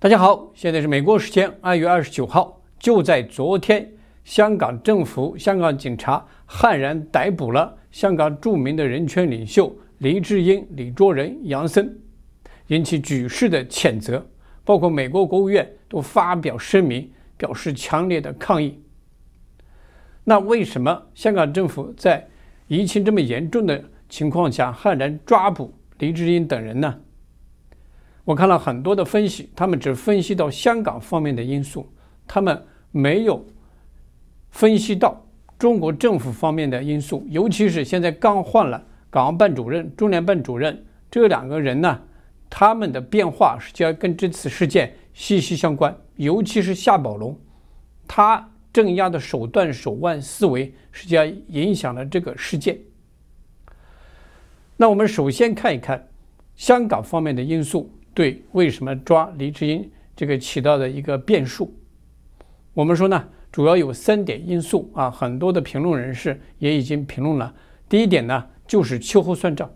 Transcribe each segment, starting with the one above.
大家好，现在是美国时间二月二十九号。就在昨天，香港政府、香港警察悍然逮捕了香港著名的人权领袖黎志英、李卓人、杨森，引起举世的谴责，包括美国国务院都发表声明，表示强烈的抗议。那为什么香港政府在疫情这么严重的情况下，悍然抓捕黎志英等人呢？我看了很多的分析，他们只分析到香港方面的因素，他们没有分析到中国政府方面的因素，尤其是现在刚换了港澳办主任、中联办主任这两个人呢，他们的变化实际上跟这次事件息息相关，尤其是夏宝龙，他镇压的手段、手腕、思维实际上影响了这个事件。那我们首先看一看香港方面的因素。对，为什么抓黎智英这个起到的一个变数？我们说呢，主要有三点因素啊。很多的评论人士也已经评论了。第一点呢，就是秋后算账。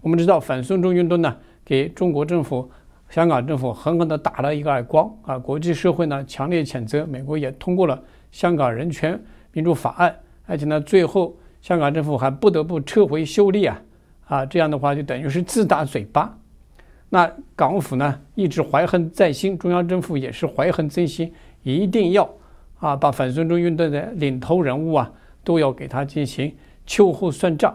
我们知道反送中运动呢，给中国政府、香港政府狠狠地打了一个耳光啊！国际社会呢，强烈谴责，美国也通过了《香港人权民主法案》，而且呢，最后香港政府还不得不撤回修例啊！啊，这样的话就等于是自打嘴巴。那港府呢一直怀恨在心，中央政府也是怀恨在心，一定要啊把反孙中运动的领头人物啊都要给他进行秋后算账。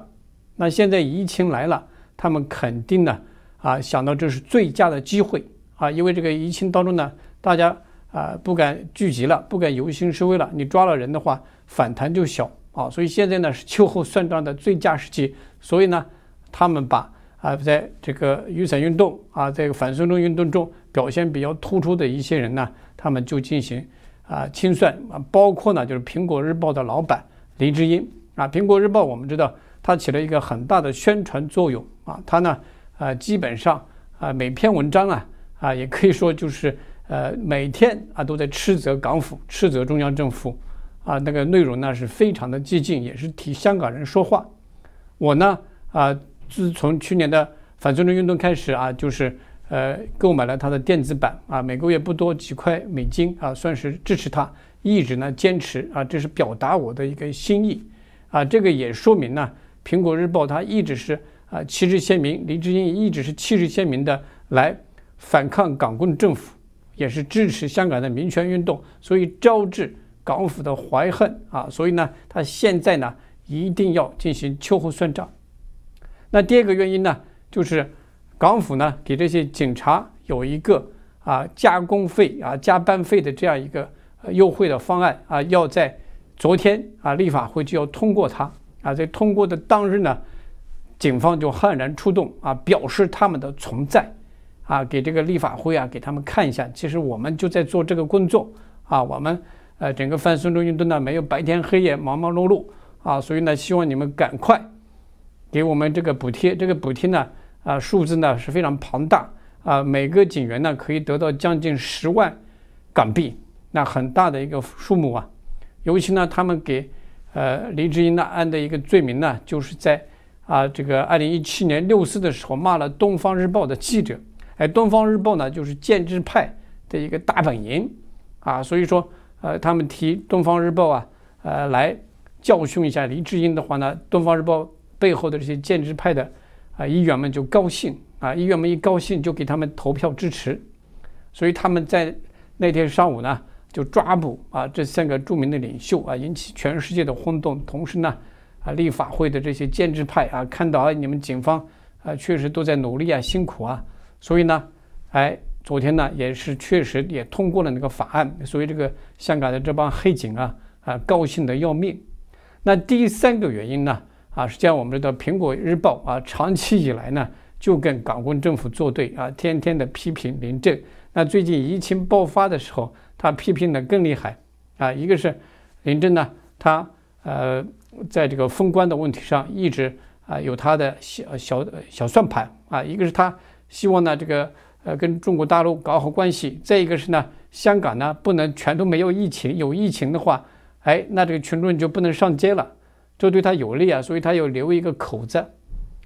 那现在疫情来了，他们肯定呢啊想到这是最佳的机会啊，因为这个疫情当中呢，大家啊不敢聚集了，不敢游行示威了，你抓了人的话反弹就小啊，所以现在呢是秋后算账的最佳时机，所以呢他们把。啊，在这个雨伞运动啊，在反送中运动中表现比较突出的一些人呢，他们就进行啊清算啊，包括呢就是《苹果日报》的老板林志英啊，《苹果日报》我们知道它起了一个很大的宣传作用啊，它呢啊基本上啊每篇文章啊啊也可以说就是呃每天啊都在斥责港府、斥责中央政府啊，那个内容呢是非常的激进，也是替香港人说话。我呢啊。自从去年的反送中运动开始啊，就是呃购买了他的电子版啊，每个月不多几块美金啊，算是支持他，一直呢坚持啊，这是表达我的一个心意啊。这个也说明呢，《苹果日报》它一直是啊，旗帜鲜明，林志颖一直是旗帜鲜明的来反抗港共政府，也是支持香港的民权运动，所以招致港府的怀恨啊。所以呢，他现在呢一定要进行秋后算账。那第二个原因呢，就是港府呢给这些警察有一个啊加工费啊加班费的这样一个优惠的方案啊，要在昨天啊立法会就要通过它啊，在通过的当日呢，警方就悍然出动啊，表示他们的存在啊，给这个立法会啊给他们看一下，其实我们就在做这个工作啊，我们呃整个反送中运动呢没有白天黑夜忙忙碌碌啊，所以呢希望你们赶快。给我们这个补贴，这个补贴呢啊，数字呢是非常庞大啊，每个警员呢可以得到将近十万港币，那很大的一个数目啊。尤其呢，他们给呃林志英呢安的一个罪名呢，就是在啊这个二零一七年六四的时候骂了《东方日报》的记者，哎，《东方日报》呢就是建制派的一个大本营啊，所以说呃他们提《东方日报》啊呃来教训一下林志英的话呢，《东方日报》。背后的这些建制派的啊议员们就高兴啊，议员们一高兴就给他们投票支持，所以他们在那天上午呢就抓捕啊这三个著名的领袖啊，引起全世界的轰动。同时呢啊，立法会的这些建制派啊看到啊你们警方啊确实都在努力啊辛苦啊，所以呢哎昨天呢也是确实也通过了那个法案，所以这个香港的这帮黑警啊啊高兴的要命。那第三个原因呢？啊，实际上我们知道，《苹果日报》啊，长期以来呢就跟港共政府作对啊，天天的批评林郑。那最近疫情爆发的时候，他批评的更厉害啊。一个是林郑呢，他呃在这个封关的问题上一直啊有他的小小小算盘啊。一个是他希望呢这个呃跟中国大陆搞好关系，再一个是呢香港呢不能全都没有疫情，有疫情的话，哎，那这个群众就不能上街了。都对他有利啊，所以他要留一个口子，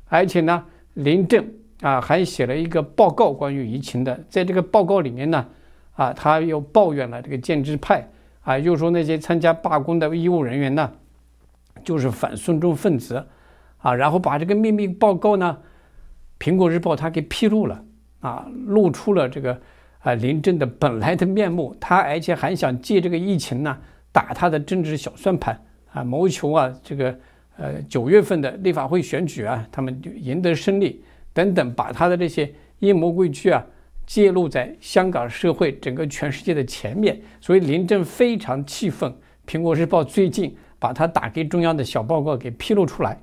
而且呢，林郑啊还写了一个报告关于疫情的，在这个报告里面呢，啊，他又抱怨了这个建制派啊，又说那些参加罢工的医务人员呢，就是反送中分子啊，然后把这个秘密报告呢，苹果日报他给披露了啊，露出了这个啊林郑的本来的面目，他而且还想借这个疫情呢打他的政治小算盘。啊，谋求啊，这个呃九月份的立法会选举啊，他们赢得胜利等等，把他的这些阴谋诡计啊，揭露在香港社会整个全世界的前面。所以林郑非常气愤，苹果日报最近把他打给中央的小报告给披露出来，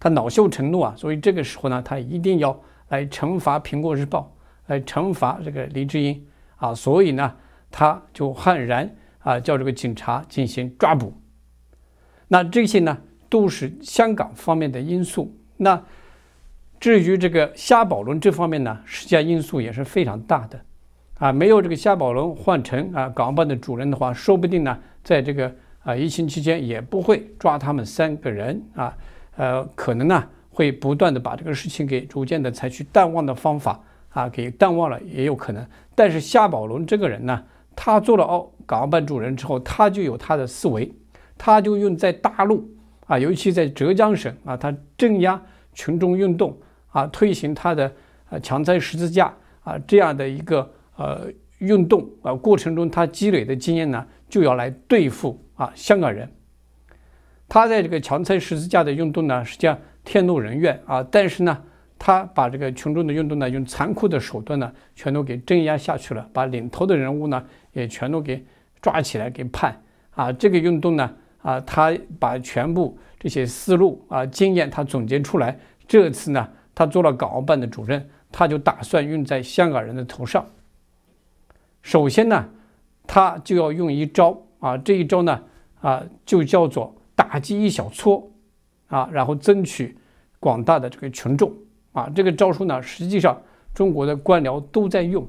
他恼羞成怒啊，所以这个时候呢，他一定要来惩罚苹果日报，来惩罚这个林志英啊，所以呢，他就悍然啊叫这个警察进行抓捕。那这些呢，都是香港方面的因素。那至于这个夏宝龙这方面呢，实际上因素也是非常大的，啊，没有这个夏宝龙换成啊港办的主任的话，说不定呢，在这个啊疫情期间也不会抓他们三个人啊，呃，可能呢会不断的把这个事情给逐渐的采取淡忘的方法啊，给淡忘了也有可能。但是夏宝龙这个人呢，他做了澳港办主任之后，他就有他的思维。他就用在大陆啊，尤其在浙江省啊，他镇压群众运动啊，推行他的啊强拆十字架啊这样的一个呃运动啊过程中，他积累的经验呢，就要来对付啊香港人。他在这个强拆十字架的运动呢，实际上天怒人怨啊，但是呢，他把这个群众的运动呢，用残酷的手段呢，全都给镇压下去了，把领头的人物呢，也全都给抓起来给判啊这个运动呢。啊，他把全部这些思路啊、经验，他总结出来。这次呢，他做了港澳办的主任，他就打算用在香港人的头上。首先呢，他就要用一招啊，这一招呢，啊，就叫做打击一小撮，啊，然后争取广大的这个群众啊。这个招数呢，实际上中国的官僚都在用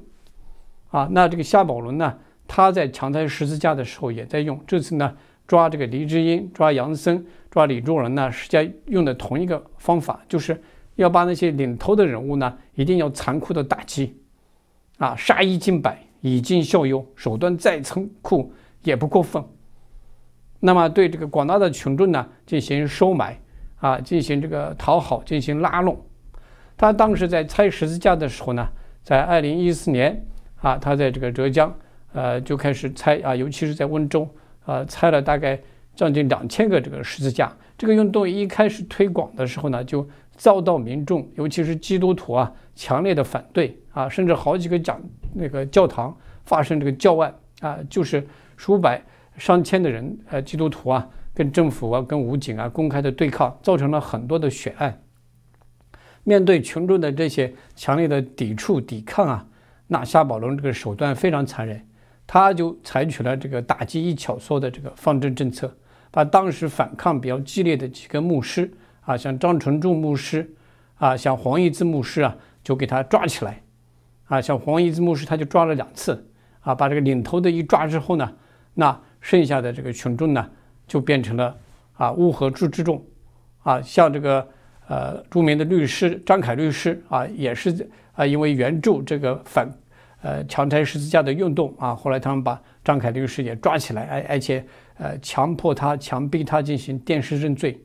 啊。那这个夏宝龙呢，他在强拆十字架的时候也在用。这次呢。抓这个黎志英，抓杨森，抓李仲仁呢，实际上用的同一个方法，就是要把那些领头的人物呢，一定要残酷的打击，啊，杀一儆百，以儆效尤，手段再残酷也不过分。那么对这个广大的群众呢，进行收买，啊，进行这个讨好，进行拉拢。他当时在拆十字架的时候呢，在二零一四年啊，他在这个浙江，呃，就开始拆啊，尤其是在温州。呃，拆了大概将近两千个这个十字架。这个运动一开始推广的时候呢，就遭到民众，尤其是基督徒啊，强烈的反对啊，甚至好几个讲那个教堂发生这个教案啊，就是数百上千的人，呃，基督徒啊，跟政府啊，跟武警啊，公开的对抗，造成了很多的血案。面对群众的这些强烈的抵触抵抗啊，那夏宝龙这个手段非常残忍。他就采取了这个打击一挑唆的这个方针政策，把当时反抗比较激烈的几个牧师啊，像张纯仲牧师啊，像黄义志牧师啊，就给他抓起来，啊，像黄义志牧师他就抓了两次，啊，把这个领头的一抓之后呢，那剩下的这个群众呢，就变成了啊乌合之之众，啊，像这个呃著名的律师张凯律师啊，也是啊，因为援助这个反。呃，强拆十字架的运动啊，后来他们把张凯律师也抓起来，而而且呃强迫他、强逼他进行电视认罪，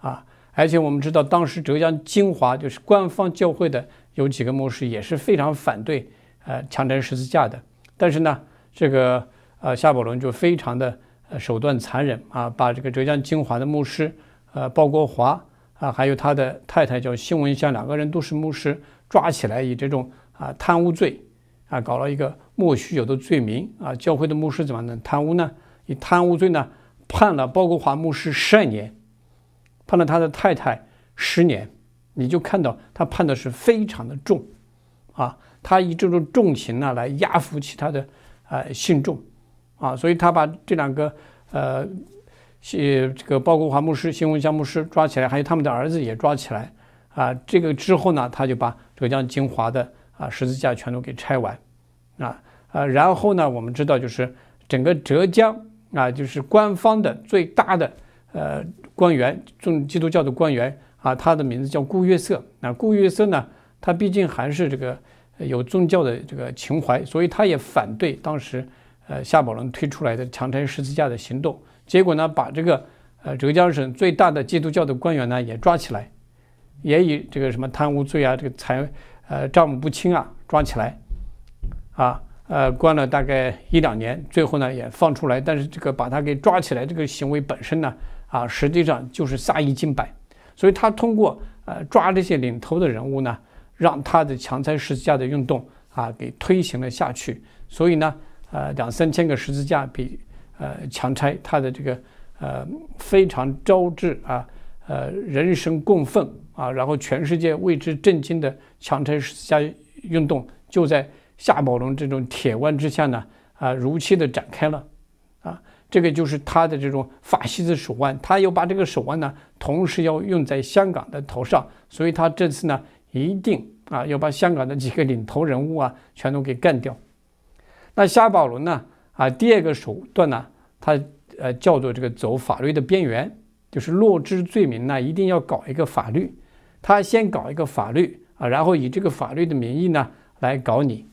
啊，而且我们知道当时浙江金华就是官方教会的有几个牧师也是非常反对呃强拆十字架的，但是呢，这个呃夏宝龙就非常的手段残忍啊，把这个浙江金华的牧师呃鲍国华啊，还有他的太太叫辛文香，两个人都是牧师，抓起来以这种啊贪污罪。啊，搞了一个莫须有的罪名啊！教会的牧师怎么能贪污呢？以贪污罪呢，判了包国华牧师十二年，判了他的太太十年。你就看到他判的是非常的重，啊，他以这种重刑呢来压服其他的啊信众，啊，所以他把这两个呃，呃这个包国华牧师、新闻江牧师抓起来，还有他们的儿子也抓起来啊。这个之后呢，他就把浙江金华的。啊，十字架全都给拆完，啊，呃，然后呢，我们知道就是整个浙江啊，就是官方的最大的呃官员，宗基督教的官员啊，他的名字叫顾月色。那顾月色呢，他毕竟还是这个有宗教的这个情怀，所以他也反对当时呃夏宝龙推出来的强拆十字架的行动。结果呢，把这个呃浙江省最大的基督教的官员呢也抓起来，也以这个什么贪污罪啊，这个财。呃，账目不清啊，抓起来，啊，呃，关了大概一两年，最后呢也放出来。但是这个把他给抓起来，这个行为本身呢，啊，实际上就是杀一儆百。所以他通过呃抓这些领头的人物呢，让他的强拆十字架的运动啊给推行了下去。所以呢，呃，两三千个十字架比呃强拆，他的这个呃非常招致啊，呃，人神共愤。啊，然后全世界为之震惊的强拆下运动就在夏宝龙这种铁腕之下呢，啊如期的展开了，啊，这个就是他的这种法西斯手腕，他要把这个手腕呢，同时要用在香港的头上，所以他这次呢，一定啊要把香港的几个领头人物啊全都给干掉。那夏宝龙呢，啊，第二个手段呢，他呃叫做这个走法律的边缘，就是落之罪名呢，一定要搞一个法律。他先搞一个法律啊，然后以这个法律的名义呢来搞你，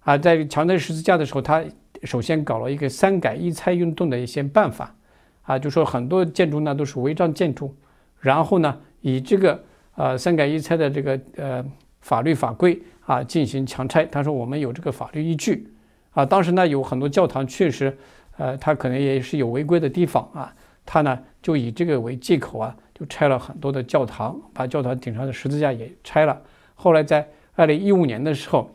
啊，在强拆十字架的时候，他首先搞了一个“三改一拆”运动的一些办法，啊，就说很多建筑呢都是违章建筑，然后呢以这个呃“三改一拆”的这个呃法律法规啊进行强拆，他说我们有这个法律依据，啊，当时呢有很多教堂确实，呃，他可能也是有违规的地方啊，他呢就以这个为借口啊。就拆了很多的教堂，把教堂顶上的十字架也拆了。后来在二零一五年的时候，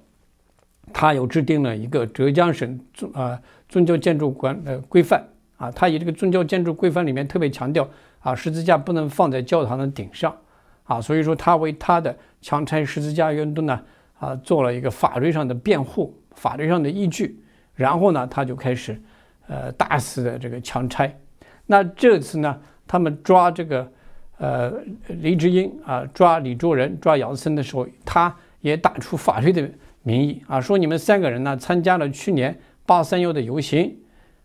他有制定了一个浙江省宗啊宗教建筑管呃规范啊，他以这个宗教建筑规范里面特别强调啊，十字架不能放在教堂的顶上啊，所以说他为他的强拆十字架运动呢啊做了一个法律上的辩护，法律上的依据。然后呢，他就开始呃大肆的这个强拆。那这次呢，他们抓这个。呃，雷智英啊，抓李卓人、抓杨森的时候，他也打出法律的名义啊，说你们三个人呢参加了去年八三幺的游行，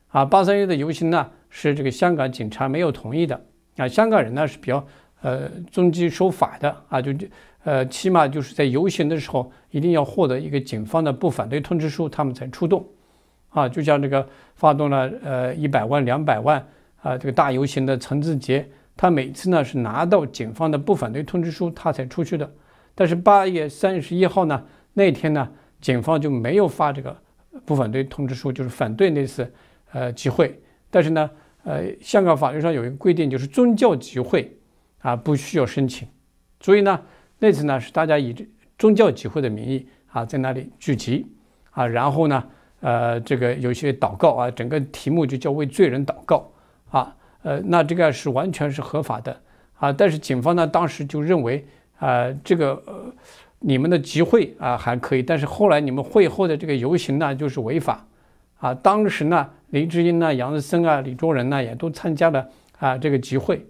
啊，八三幺的游行呢是这个香港警察没有同意的啊，香港人呢是比较呃遵纪守法的啊，就就呃起码就是在游行的时候一定要获得一个警方的不反对通知书，他们才出动，啊，就像这个发动了呃一百万、两百万啊这个大游行的陈志杰。他每次呢是拿到警方的不反对通知书，他才出去的。但是八月三十一号呢，那天呢，警方就没有发这个不反对通知书，就是反对那次呃集会。但是呢，呃，香港法律上有一个规定，就是宗教集会啊不需要申请。所以呢，那次呢是大家以宗教集会的名义啊在那里聚集啊，然后呢，呃，这个有些祷告啊，整个题目就叫为罪人祷告啊。呃，那这个是完全是合法的啊，但是警方呢当时就认为啊，这个呃，你们的集会啊还可以，但是后来你们会后的这个游行呢就是违法啊。当时呢，林志英呢、杨日森啊、李卓人呢也都参加了啊这个集会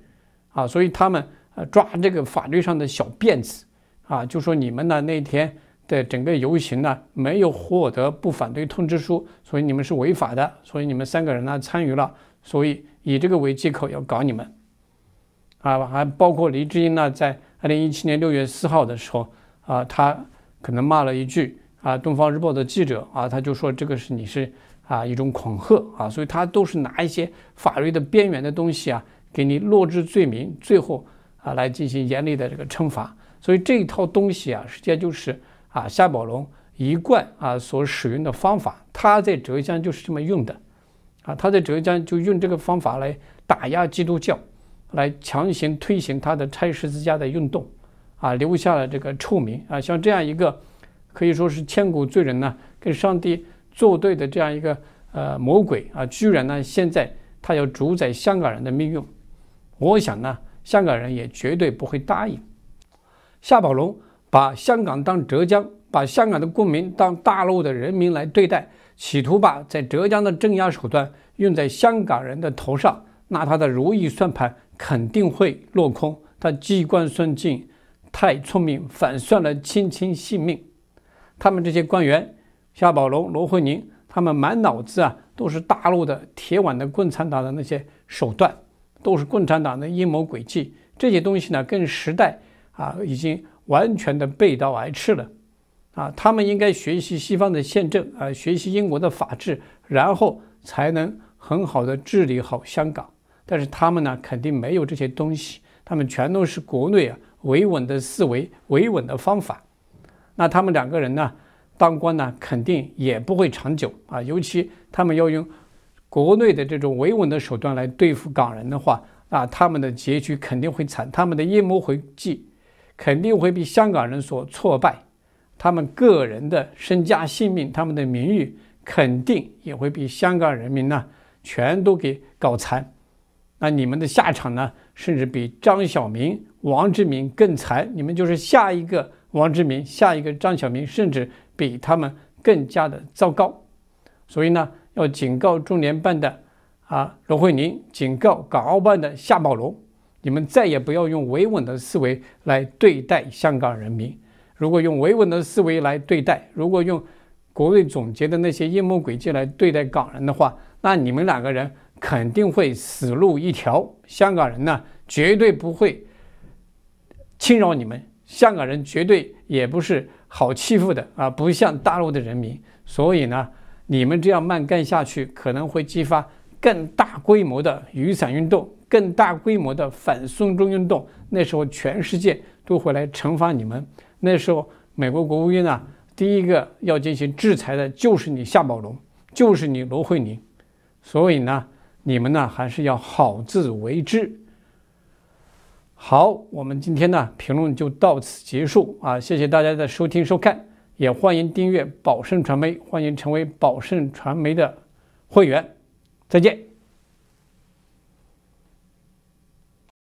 啊，所以他们啊抓这个法律上的小辫子啊，就说你们呢那天的整个游行呢没有获得不反对通知书，所以你们是违法的，所以你们三个人呢参与了，所以。以这个为借口要搞你们，啊，还包括黎志英呢，在二零一七年六月四号的时候，啊，他可能骂了一句啊，《东方日报》的记者啊，他就说这个是你是啊一种恐吓啊，所以他都是拿一些法律的边缘的东西啊，给你落置罪名，最后啊来进行严厉的这个惩罚。所以这一套东西啊，实际上就是啊夏宝龙一贯啊所使用的方法，他在浙江就是这么用的。啊，他在浙江就用这个方法来打压基督教，来强行推行他的“拆十字架”的运动，啊，留下了这个臭名啊。像这样一个可以说是千古罪人呢，跟上帝作对的这样一个呃魔鬼啊，居然呢现在他要主宰香港人的命运，我想呢香港人也绝对不会答应。夏宝龙把香港当浙江，把香港的公民当大陆的人民来对待。企图把在浙江的镇压手段用在香港人的头上，那他的如意算盘肯定会落空。他机关算尽，太聪明，反算了清清性命。他们这些官员，夏宝龙、罗慧宁，他们满脑子啊都是大陆的铁腕的共产党的那些手段，都是共产党的阴谋诡计。这些东西呢，跟时代啊已经完全的背道而驰了。啊，他们应该学习西方的宪政啊，学习英国的法治，然后才能很好的治理好香港。但是他们呢，肯定没有这些东西，他们全都是国内啊维稳的思维、维稳的方法。那他们两个人呢，当官呢，肯定也不会长久啊。尤其他们要用国内的这种维稳的手段来对付港人的话，啊，他们的结局肯定会惨，他们的阴谋诡计肯定会被香港人所挫败。他们个人的身家性命、他们的名誉，肯定也会被香港人民呢全都给搞残。那你们的下场呢，甚至比张晓明、王志明更惨。你们就是下一个王志明，下一个张晓明，甚至比他们更加的糟糕。所以呢，要警告中联办的啊罗慧玲，警告港澳办的夏宝龙，你们再也不要用维稳的思维来对待香港人民。如果用维稳的思维来对待，如果用国内总结的那些阴谋诡计来对待港人的话，那你们两个人肯定会死路一条。香港人呢，绝对不会轻饶你们。香港人绝对也不是好欺负的啊，不像大陆的人民。所以呢，你们这样慢干下去，可能会激发更大规模的雨伞运动、更大规模的反送中运动。那时候，全世界都会来惩罚你们。那时候，美国国务院呢，第一个要进行制裁的就是你夏宝龙，就是你罗慧宁，所以呢，你们呢还是要好自为之。好，我们今天呢评论就到此结束啊！谢谢大家的收听收看，也欢迎订阅宝盛传媒，欢迎成为宝盛传媒的会员。再见。